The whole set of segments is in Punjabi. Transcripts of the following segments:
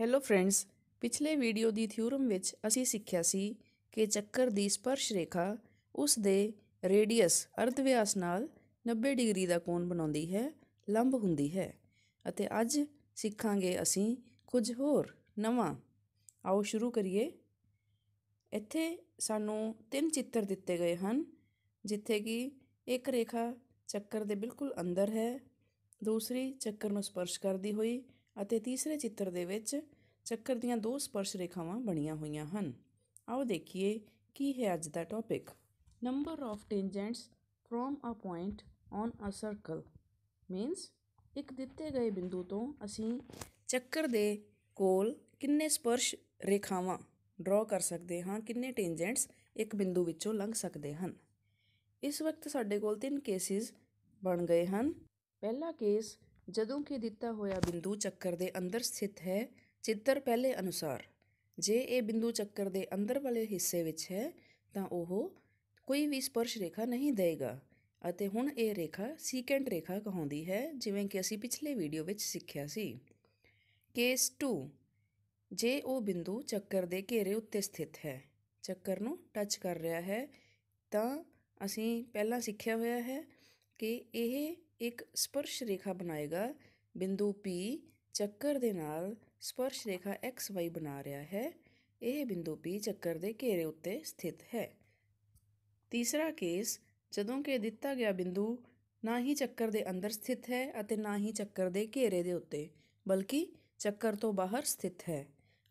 ਹੈਲੋ ਫਰੈਂਡਸ ਪਿਛਲੇ ਵੀਡੀਓ ਦੀ ਥਿਊਰਮ ਵਿੱਚ ਅਸੀਂ ਸਿੱਖਿਆ ਸੀ ਕਿ ਚੱਕਰ ਦੀ ਸਪਰਸ਼ ਰੇਖਾ ਉਸ ਦੇ ਰੇਡੀਅਸ ਅਰਧ ਵਿਆਸ ਨਾਲ 90 ਡਿਗਰੀ ਦਾ ਕੋਣ ਬਣਾਉਂਦੀ ਹੈ ਲੰਬ ਹੁੰਦੀ ਹੈ ਅਤੇ ਅੱਜ ਸਿੱਖਾਂਗੇ ਅਸੀਂ ਕੁਝ ਹੋਰ ਨਵਾਂ ਆਓ ਸ਼ੁਰੂ ਕਰੀਏ ਇੱਥੇ ਸਾਨੂੰ ਤਿੰਨ ਚਿੱਤਰ ਦਿੱਤੇ ਗਏ ਹਨ ਜਿੱਥੇ ਕਿ ਇੱਕ ਰੇਖਾ ਚੱਕਰ ਦੇ ਬਿਲਕੁਲ ਅੰਦਰ ਹੈ ਦੂਸਰੀ ਚੱਕਰ ਨੂੰ ਸਪਰਸ਼ ਕਰਦੀ ਹੋਈ ਅਤੇ ਤੀਸਰੇ ਚਿੱਤਰ ਦੇ ਵਿੱਚ ਚੱਕਰ ਦੀਆਂ ਦੋ ਸਪਰਸ਼ ਰੇਖਾਵਾਂ ਬਣੀਆਂ ਹੋਈਆਂ ਹਨ ਆਓ ਦੇਖੀਏ ਕੀ ਹੈ ਅੱਜ ਦਾ topic number of tangents from a point on a circle means ਇੱਕ ਦਿੱਤੇ ਗਏ ਬਿੰਦੂ ਤੋਂ ਅਸੀਂ ਚੱਕਰ ਦੇ ਕੋਲ ਕਿੰਨੇ ਸਪਰਸ਼ ਰੇਖਾਵਾਂ ਡਰਾ ਕਰ ਸਕਦੇ ਹਾਂ ਕਿੰਨੇ ਟੈਂਜੈਂਟਸ ਇੱਕ ਬਿੰਦੂ ਵਿੱਚੋਂ ਲੰਘ ਸਕਦੇ ਹਨ ਇਸ ਵਕਤ ਸਾਡੇ ਕੋਲ ਤਿੰਨ ਕੇਸਿਸ ਬਣ ਗਏ ਹਨ ਪਹਿਲਾ ਕੇਸ ਜਦੋਂ ਕਿ ਦਿੱਤਾ ਹੋਇਆ ਬਿੰਦੂ ਚੱਕਰ ਦੇ ਅੰਦਰ ਸਥਿਤ ਹੈ ਚਿੱਤਰ ਪਹਿਲੇ ਅਨੁਸਾਰ ਜੇ ਇਹ ਬਿੰਦੂ ਚੱਕਰ ਦੇ ਅੰਦਰ ਵਾਲੇ ਹਿੱਸੇ ਵਿੱਚ ਹੈ ਤਾਂ ਉਹ ਕੋਈ ਵੀ ਸਪਰਸ਼ ਰੇਖਾ ਨਹੀਂ ਦੇਗਾ ਅਤੇ ਹੁਣ ਇਹ ਰੇਖਾ ਸੀਕੈਂਟ ਰੇਖਾ ਕਹਾਉਂਦੀ ਹੈ ਜਿਵੇਂ ਕਿ ਅਸੀਂ ਪਿਛਲੇ ਵੀਡੀਓ ਵਿੱਚ ਸਿੱਖਿਆ ਸੀ ਕੇਸ 2 ਜੇ ਉਹ ਬਿੰਦੂ ਚੱਕਰ ਦੇ ਘੇਰੇ ਉੱਤੇ ਸਥਿਤ ਹੈ ਚੱਕਰ ਨੂੰ ਟੱਚ ਕਰ ਰਿਹਾ ਹੈ ਤਾਂ ਅਸੀਂ ਪਹਿਲਾਂ ਸਿੱਖਿਆ ਹੋਇਆ ਹੈ ਕਿ ਇਹ ਇੱਕ ਸਪਰਸ਼ ਰੇਖਾ ਬਣਾਏਗਾ ਬਿੰਦੂ P ਚੱਕਰ ਦੇ ਨਾਲ ਸਪਰਸ਼ ਰੇਖਾ xy ਬਣਾ ਰਿਹਾ ਹੈ ਇਹ ਬਿੰਦੂ P ਚੱਕਰ ਦੇ ਘੇਰੇ ਉੱਤੇ ਸਥਿਤ ਹੈ ਤੀਸਰਾ ਕੇਸ ਜਦੋਂ ਕਿ ਦਿੱਤਾ ਗਿਆ ਬਿੰਦੂ ਨਾ ਹੀ ਚੱਕਰ ਦੇ ਅੰਦਰ ਸਥਿਤ ਹੈ ਅਤੇ ਨਾ ਹੀ ਚੱਕਰ ਦੇ ਘੇਰੇ ਦੇ ਉੱਤੇ ਬਲਕਿ ਚੱਕਰ ਤੋਂ ਬਾਹਰ ਸਥਿਤ ਹੈ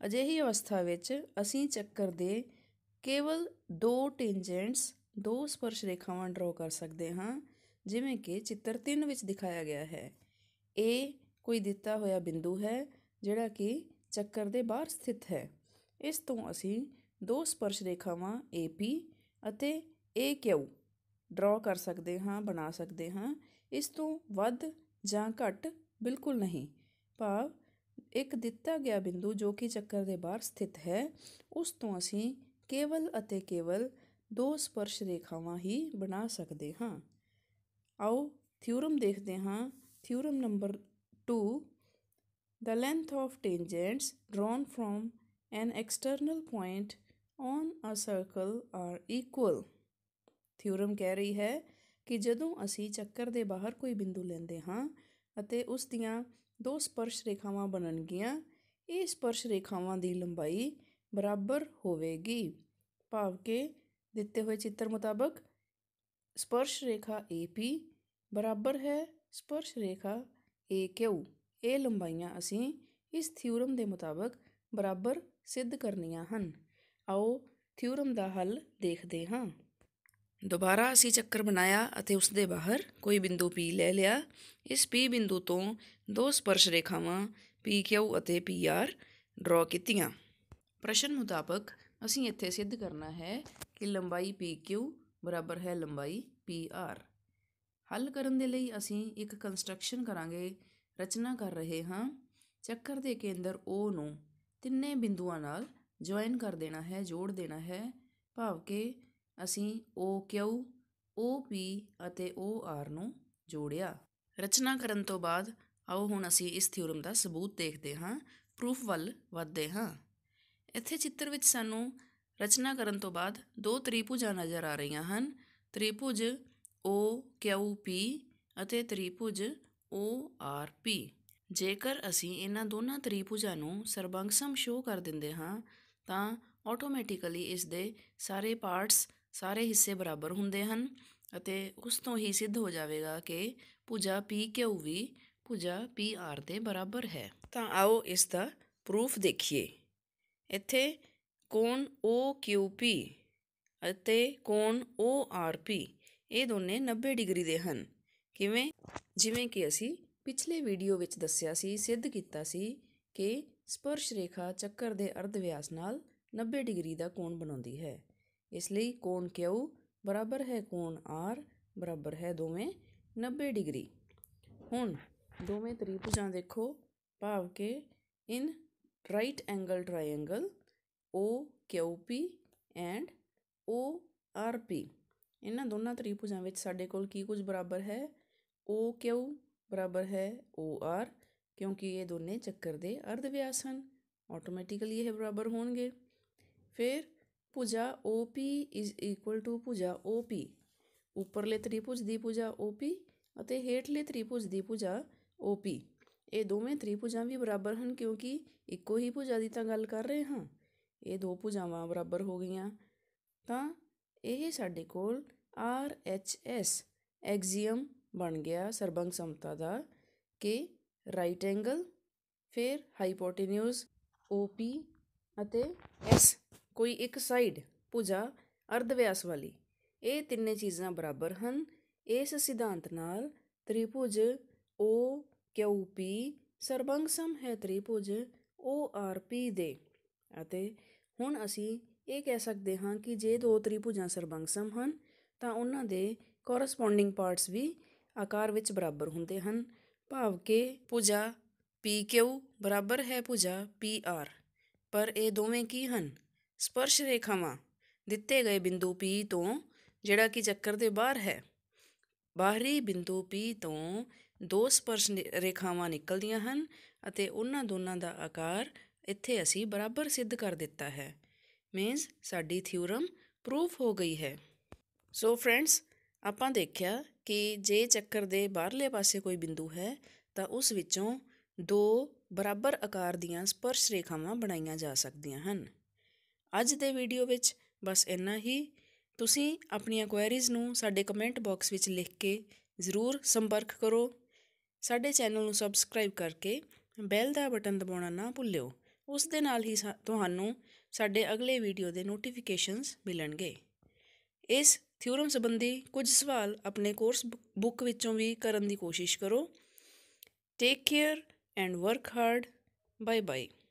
ਅਜਿਹੀ ਅਵਸਥਾ ਵਿੱਚ ਅਸੀਂ ਚੱਕਰ ਦੇ ਕੇਵਲ ਦੋ ਟੈਂਜੈਂਟਸ ਦੋ ਸਪਰਸ਼ ਰੇਖਾਵਾਂ ਡਰਾ ਕਰ ਸਕਦੇ ਹਾਂ ਜਿਵੇਂ ਕਿ ਚਿੱਤਰ 3 ਵਿੱਚ ਦਿਖਾਇਆ ਗਿਆ ਹੈ ਇਹ ਕੋਈ ਦਿੱਤਾ ਹੋਇਆ ਬਿੰਦੂ ਹੈ ਜਿਹੜਾ ਕਿ ਚੱਕਰ ਦੇ ਬਾਹਰ ਸਥਿਤ ਹੈ ਇਸ ਤੋਂ ਅਸੀਂ ਦੋ ਸਪਰਸ਼ ਰੇਖਾਵਾਂ AP ਅਤੇ AQ ਡਰਾ ਕਰ ਸਕਦੇ ਹਾਂ ਬਣਾ ਸਕਦੇ ਹਾਂ ਇਸ ਤੋਂ ਵੱਧ ਜਾਂ ਘੱਟ ਬਿਲਕੁਲ ਨਹੀਂ ਭਾਵ ਇੱਕ ਦਿੱਤਾ ਗਿਆ ਬਿੰਦੂ ਜੋ ਕਿ ਚੱਕਰ ਦੇ ਬਾਹਰ ਸਥਿਤ ਹੈ ਉਸ ਤੋਂ ਅਸੀਂ ਕੇਵਲ ਅਤੇ ਕੇਵਲ ਦੋ ਸਪਰਸ਼ ਰੇਖਾਵਾਂ ਹੀ ਬਣਾ ਸਕਦੇ ਹਾਂ ਆਓ ਥਿਊਰਮ ਦੇਖਦੇ ਹਾਂ theorem number 2 the length of tangents drawn from an external point on a circle are equal theorem ਕਹਿ ਰਹੀ ਹੈ ਕਿ ਜਦੋਂ ਅਸੀਂ ਚੱਕਰ ਦੇ ਬਾਹਰ ਕੋਈ ਬਿੰਦੂ ਲੈਂਦੇ ਹਾਂ ਅਤੇ ਉਸ ਦੀਆਂ ਦੋ ਸਪਰਸ਼ ਰੇਖਾਵਾਂ ਬਣਨਗੀਆਂ ਇਹ ਸਪਰਸ਼ ਰੇਖਾਵਾਂ ਦੀ ਲੰਬਾਈ ਬਰਾਬਰ ਹੋਵੇਗੀ ਭਾਵ ਕਿ ਦਿੱਤੇ ਹੋਏ ਚਿੱਤਰ ਮੁਤਾਬਕ ਸਪਰਸ਼ ਰੇਖਾ AP ਬਰਾਬਰ ਹੈ ਸਪਰਸ਼ ਰੇਖਾ AQ ਇਹ ਲੰਬਾਈਆਂ ਅਸੀਂ ਇਸ ਥਿਉਰਮ ਦੇ ਮੁਤਾਬਕ ਬਰਾਬਰ ਸਿੱਧ ਕਰਨੀਆਂ ਹਨ ਆਓ ਥਿਉਰਮ ਦਾ ਹੱਲ ਦੇਖਦੇ ਹਾਂ ਦੁਬਾਰਾ ਅਸੀਂ ਚੱਕਰ ਬਣਾਇਆ ਅਤੇ ਉਸ ਦੇ ਬਾਹਰ ਕੋਈ ਬਿੰਦੂ P ਲੈ ਲਿਆ ਇਸ P ਬਿੰਦੂ ਤੋਂ ਦੋ ਸਪਰਸ਼ ਰੇਖਾਵਾਂ PQ ਅਤੇ PR ਡਰਾ ਕੀਤੀਆਂ ਪ੍ਰਸ਼ਨ ਮੁਤਾਬਕ ਅਸੀਂ ਇੱਥੇ ਸਿੱਧ ਕਰਨਾ ਹੈ ਕਿ ਲੰਬਾਈ PQ ਬਰਾਬਰ ਹੈ ਲੰਬਾਈ PR ਹੱਲ ਕਰਨ ਦੇ ਲਈ ਅਸੀਂ ਇੱਕ ਕੰਸਟਰਕਸ਼ਨ ਕਰਾਂਗੇ ਰਚਨਾ ਕਰ ਰਹੇ ਹਾਂ ਚੱਕਰ ਦੇ ਕੇਂਦਰ O ਨੂੰ ਤਿੰਨੇ ਬਿੰਦੂਆਂ ਨਾਲ ਜੁਆਇਨ ਕਰ ਦੇਣਾ ਹੈ ਜੋੜ ਦੇਣਾ ਹੈ ਭਾਵ ਕਿ ਅਸੀਂ OQ OP ਅਤੇ OR ਨੂੰ ਜੋੜਿਆ ਰਚਨਾ ਕਰਨ ਤੋਂ ਬਾਅਦ ਆਓ ਹੁਣ ਅਸੀਂ ਇਸ ਥਿਉਰਮ ਦਾ ਸਬੂਤ ਦੇਖਦੇ ਹਾਂ ਪ੍ਰੂਫ ਵੱਲ ਵਧਦੇ ਹਾਂ ਇੱਥੇ ਚਿੱਤਰ ਵਿੱਚ ਸਾਨੂੰ ਰਚਨਾ ਕਰਨ ਤੋਂ ਬਾਅਦ ਦੋ ਤ੍ਰਿਭੁਜਾਂ ਨਜ਼ਰ ਆ ਰਹੀਆਂ ਹਨ ਤ੍ਰਿਭੁਜ O Q P ਅਤੇ ਤ੍ਰਿਭੁਜ O R P ਜੇਕਰ ਅਸੀਂ ਇਹਨਾਂ ਦੋਨਾਂ ਤ੍ਰਿਭੁਜਾਂ ਨੂੰ ਸਰਬੰਗਸਮ ਸ਼ੋ ਕਰ ਦਿੰਦੇ ਹਾਂ ਤਾਂ ਆਟੋਮੈਟਿਕਲੀ ਇਸ ਦੇ ਸਾਰੇ ਪਾਰਟਸ ਸਾਰੇ ਹਿੱਸੇ ਬਰਾਬਰ ਹੁੰਦੇ ਹਨ ਅਤੇ ਉਸ ਤੋਂ ਹੀ ਸਿੱਧ ਹੋ ਜਾਵੇਗਾ ਕਿ ਭੁਜਾ P Q ਵੀ ਭੁਜਾ P R ਦੇ ਬਰਾਬਰ ਹੈ ਤਾਂ ਆਓ ਇਸ ਦਾ ਪ੍ਰੂਫ ਦੇਖੀਏ ਇੱਥੇ ਕੋਣ OQP ਅਤੇ ਕੋਣ ORP ਇਹ ਦੋਨੇ 90 ਡਿਗਰੀ ਦੇ ਹਨ ਕਿਵੇਂ ਜਿਵੇਂ ਕਿ ਅਸੀਂ ਪਿਛਲੇ ਵੀਡੀਓ ਵਿੱਚ ਦੱਸਿਆ ਸੀ ਸਿੱਧ ਕੀਤਾ ਸੀ ਕਿ ਸਪਰਸ਼ ਰੇਖਾ ਚੱਕਰ ਦੇ ਅਰਧ ਵਿਆਸ ਨਾਲ 90 ਡਿਗਰੀ ਦਾ ਕੋਣ ਬਣਾਉਂਦੀ ਹੈ ਇਸ ਲਈ ਕੋਣ Q ਬਰਾਬਰ ਹੈ ਕੋਣ R ਬਰਾਬਰ ਹੈ ਦੋਵੇਂ 90 ਡਿਗਰੀ ਹੁਣ ਦੋਵੇਂ ਤ੍ਰਿਭੁਜਾਂ ਦੇਖੋ ਭਾਵ ਕਿ in right angle triangle O Q P and O R P ਇਹਨਾਂ ਦੋਨਾਂ ਤ੍ਰਿਭੁਜਾਂ ਵਿੱਚ ਸਾਡੇ ਕੋਲ ਕੀ ਕੁਝ ਬਰਾਬਰ ਹੈ ਓ ਕਿਊ ਬਰਾਬਰ ਹੈ ਓ ਆਰ ਕਿਉਂਕਿ ਇਹ ਦੋਨੇ ਚੱਕਰ ਦੇ ਅਰਧ ਵਿਆਸ ਹਨ ਆਟੋਮੈਟਿਕਲੀ ਇਹ ਬਰਾਬਰ ਹੋਣਗੇ ਫਿਰ ਭੁਜਾ OP ਇਜ਼ ਇਕੁਅਲ ਟੂ ਭੁਜਾ OP ਉੱਪਰਲੇ ਤ੍ਰਿਭੁਜ ਦੀ ਭੁਜਾ OP ਅਤੇ ਹੇਠਲੇ ਤ੍ਰਿਭੁਜ ਦੀ ਭੁਜਾ OP ਇਹ ਦੋਵੇਂ ਤ੍ਰਿਭੁਜਾਂ ਵੀ ਬਰਾਬਰ ਹਨ ਕਿਉਂਕਿ ਇੱਕੋ ਹੀ ਭੁਜਾ ਦੀ ਤਾਂ ਗੱਲ ਕਰ ਰਹੇ ਹਾਂ ਇਹ ਦੋ ਭੁਜਾਵਾਂ ਬਰਾਬਰ ਹੋ ਗਈਆਂ ਤਾਂ ਇਹ ਸਾਡੇ ਕੋਲ ਆਰ ਐਚ ਐਸ ਐਕਸੀਅਮ ਬਣ ਗਿਆ ਸਰਬੰਗ ਸਮਤਾ ਦਾ ਕਿ ਰਾਈਟ ਐਂਗਲ ਫਿਰ ਹਾਈਪੋਟੇਨਿਊਸ OP ਅਤੇ S ਕੋਈ ਇੱਕ ਸਾਈਡ ਭੁਜਾ ਅਰਧ ਵਿਆਸ ਵਾਲੀ ਇਹ ਤਿੰਨੇ ਚੀਜ਼ਾਂ ਬਰਾਬਰ ਹਨ ਇਸ ਸਿਧਾਂਤ ਨਾਲ ਤ੍ਰਿਭੁਜ OQP ਸਰਬੰਗ ਸਮ ਹੈ ਤ੍ਰਿਭੁਜ ORP ਦੇ ਅਤੇ ਹੁਣ ਅਸੀਂ ਇਹ ਕਹਿ ਸਕਦੇ ਹਾਂ ਕਿ ਜੇ ਦੋ ਤ੍ਰਿਭੁਜਾਂ ਸਰਬੰਗਸਮ ਹਨ ਤਾਂ ਉਹਨਾਂ ਦੇ ਕੋਰਸਪੋਂਡਿੰਗ ਪਾਰਟਸ ਵੀ ਆਕਾਰ ਵਿੱਚ ਬਰਾਬਰ ਹੁੰਦੇ ਹਨ ਭਾਵ ਕਿ ਭੁਜਾ PQ ਬਰਾਬਰ ਹੈ ਭੁਜਾ PR ਪਰ ਇਹ ਦੋਵੇਂ ਕੀ ਹਨ ਸਪਰਸ਼ ਰੇਖਾਵਾਂ ਦਿੱਤੇ ਗਏ ਬਿੰਦੂ P ਤੋਂ ਜਿਹੜਾ ਕਿ ਚੱਕਰ ਦੇ ਬਾਹਰ ਹੈ ਬਾਹਰੀ ਬਿੰਦੂ P ਤੋਂ ਦੋ ਸਪਰਸ਼ ਰੇਖਾਵਾਂ ਨਿਕਲਦੀਆਂ ਹਨ ਅਤੇ ਉਹਨਾਂ ਦੋਨਾਂ ਦਾ ਆਕਾਰ ਇੱਥੇ ਅਸੀਂ ਬਰਾਬਰ ਸਿੱਧ ਕਰ ਦਿੱਤਾ ਹੈ ਮੀਨਸ ਸਾਡੀ ਥਿਊਰਮ ਪ੍ਰੂਫ ਹੋ ਗਈ ਹੈ ਸੋ ਫਰੈਂਡਸ ਆਪਾਂ ਦੇਖਿਆ ਕਿ ਜੇ ਚੱਕਰ ਦੇ ਬਾਹਰਲੇ ਪਾਸੇ ਕੋਈ ਬਿੰਦੂ ਹੈ ਤਾਂ ਉਸ ਵਿੱਚੋਂ ਦੋ ਬਰਾਬਰ ਆਕਾਰ ਦੀਆਂ ਸਪਰਸ਼ ਰੇਖਾਵਾਂ ਬਣਾਈਆਂ ਜਾ ਸਕਦੀਆਂ ਹਨ ਅੱਜ ਦੇ ਵੀਡੀਓ ਵਿੱਚ ਬਸ ਇੰਨਾ ਹੀ ਤੁਸੀਂ ਆਪਣੀਆਂ ਕੁਐਰੀਜ਼ ਨੂੰ ਸਾਡੇ ਕਮੈਂਟ ਬਾਕਸ ਵਿੱਚ ਲਿਖ ਕੇ ਜ਼ਰੂਰ ਸੰਪਰਕ ਕਰੋ ਸਾਡੇ ਚੈਨਲ ਨੂੰ ਸਬਸਕ੍ਰਾਈਬ ਕਰਕੇ ਬੈਲ ਦਾ ਬਟਨ ਦਬਾਉਣਾ ਨਾ ਭੁੱਲਿਓ ਉਸ ਦੇ ਨਾਲ ਹੀ ਤੁਹਾਨੂੰ ਸਾਡੇ ਅਗਲੇ ਵੀਡੀਓ ਦੇ ਨੋਟੀਫਿਕੇਸ਼ਨਸ ਮਿਲਣਗੇ ਇਸ ਥਿਉਰਮ ਸੰਬੰਧੀ ਕੁਝ ਸਵਾਲ ਆਪਣੇ ਕੋਰਸ ਬੁੱਕ ਵਿੱਚੋਂ ਵੀ ਕਰਨ ਦੀ ਕੋਸ਼ਿਸ਼ ਕਰੋ take care and work hard bye bye